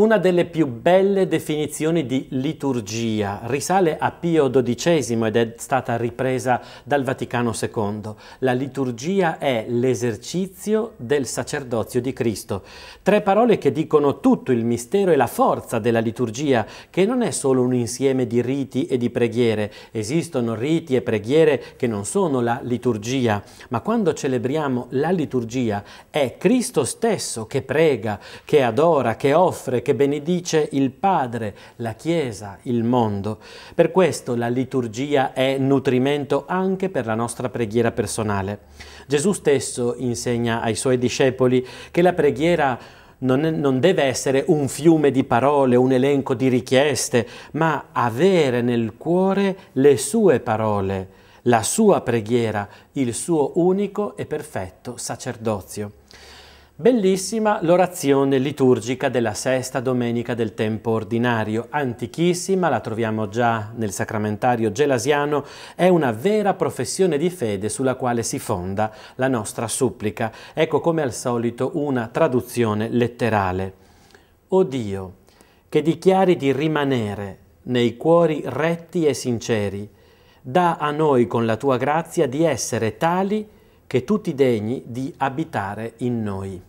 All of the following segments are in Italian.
Una delle più belle definizioni di liturgia risale a Pio XII ed è stata ripresa dal Vaticano II. La liturgia è l'esercizio del sacerdozio di Cristo. Tre parole che dicono tutto il mistero e la forza della liturgia, che non è solo un insieme di riti e di preghiere. Esistono riti e preghiere che non sono la liturgia, ma quando celebriamo la liturgia è Cristo stesso che prega, che adora, che offre, che benedice il Padre, la Chiesa, il mondo. Per questo la liturgia è nutrimento anche per la nostra preghiera personale. Gesù stesso insegna ai suoi discepoli che la preghiera non, è, non, deve essere un fiume di parole, un elenco di richieste, ma avere nel cuore le sue parole, la sua preghiera, il suo unico e perfetto sacerdozio. Bellissima l'orazione liturgica della sesta domenica del tempo ordinario, antichissima, la troviamo già nel sacramentario gelasiano, è una vera professione di fede sulla quale si fonda la nostra supplica. Ecco come al solito una traduzione letterale. O Dio, che dichiari di rimanere nei cuori retti e sinceri, da a noi con la tua grazia di essere tali che tu ti degni di abitare in noi.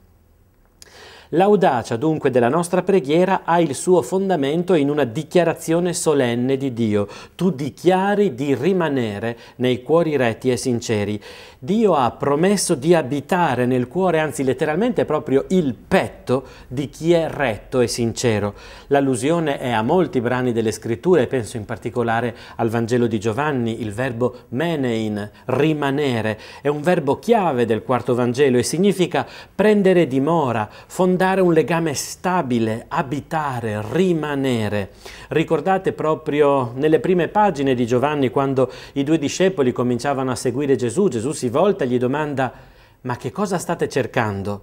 L'audacia dunque della nostra preghiera ha il suo fondamento in una dichiarazione solenne di Dio. Tu dichiari di rimanere nei cuori retti e sinceri. Dio ha promesso di abitare nel cuore, anzi letteralmente proprio il petto di chi è retto e sincero. L'allusione è a molti brani delle scritture, penso in particolare al Vangelo di Giovanni, il verbo menein, rimanere, è un verbo chiave del quarto Vangelo e significa prendere dimora, fondare fondare un legame stabile, abitare, rimanere. Ricordate proprio nelle prime pagine di Giovanni quando i due discepoli cominciavano a seguire Gesù, Gesù si volta e gli domanda ma che cosa state cercando?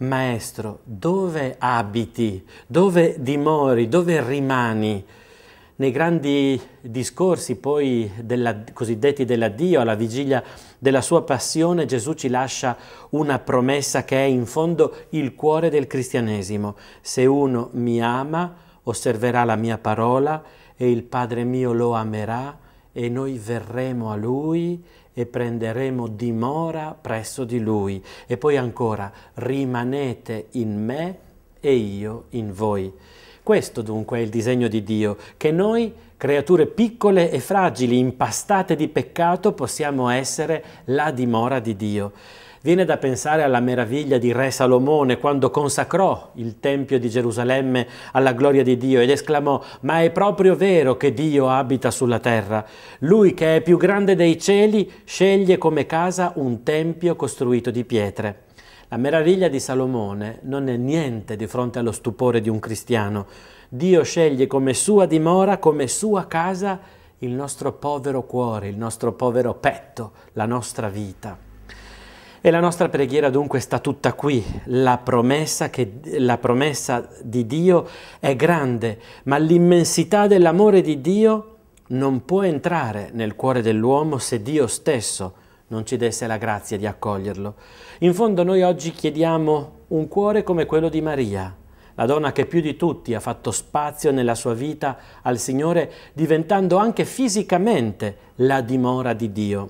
Maestro, dove abiti? Dove dimori? Dove rimani? nei grandi discorsi poi della, cosiddetti dell'addio, alla vigilia della sua passione, Gesù ci lascia una promessa che è in fondo il cuore del cristianesimo. Se uno mi ama, osserverà la mia parola e il Padre mio lo amerà e noi verremo a lui e prenderemo dimora presso di lui. E poi ancora, rimanete in me e io in voi. Questo dunque è il disegno di Dio, che noi, creature piccole e fragili, impastate di peccato, possiamo essere la dimora di Dio. Viene da pensare alla meraviglia di Re Salomone quando consacrò il Tempio di Gerusalemme alla gloria di Dio ed esclamò Ma è proprio vero che Dio abita sulla terra. Lui che è più grande dei cieli sceglie come casa un Tempio costruito di pietre. La meraviglia di Salomone non è niente di fronte allo stupore di un cristiano. Dio sceglie come sua dimora, come sua casa, il nostro povero cuore, il nostro povero petto, la nostra vita. E la nostra preghiera dunque sta tutta qui. La promessa, che, la promessa di Dio è grande, ma l'immensità dell'amore di Dio non può entrare nel cuore dell'uomo se Dio stesso non ci desse la grazia di accoglierlo. In fondo noi oggi chiediamo un cuore come quello di Maria, la donna che più di tutti ha fatto spazio nella sua vita al Signore, diventando anche fisicamente la dimora di Dio.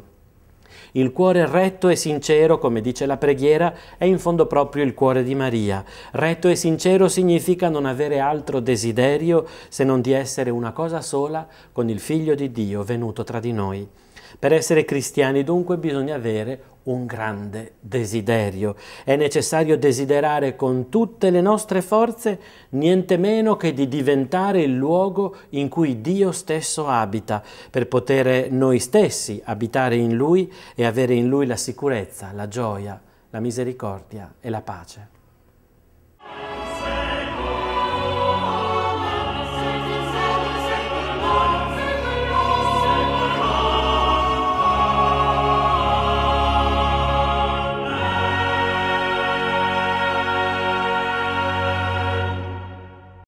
Il cuore retto e sincero, come dice la preghiera, è in fondo proprio il cuore di Maria. Retto e sincero significa non avere altro desiderio se non di essere una cosa sola con il Figlio di Dio venuto tra di noi. Per essere cristiani dunque bisogna avere un grande desiderio. È necessario desiderare con tutte le nostre forze niente meno che di diventare il luogo in cui Dio stesso abita, per poter noi stessi abitare in Lui e avere in Lui la sicurezza, la gioia, la misericordia e la pace.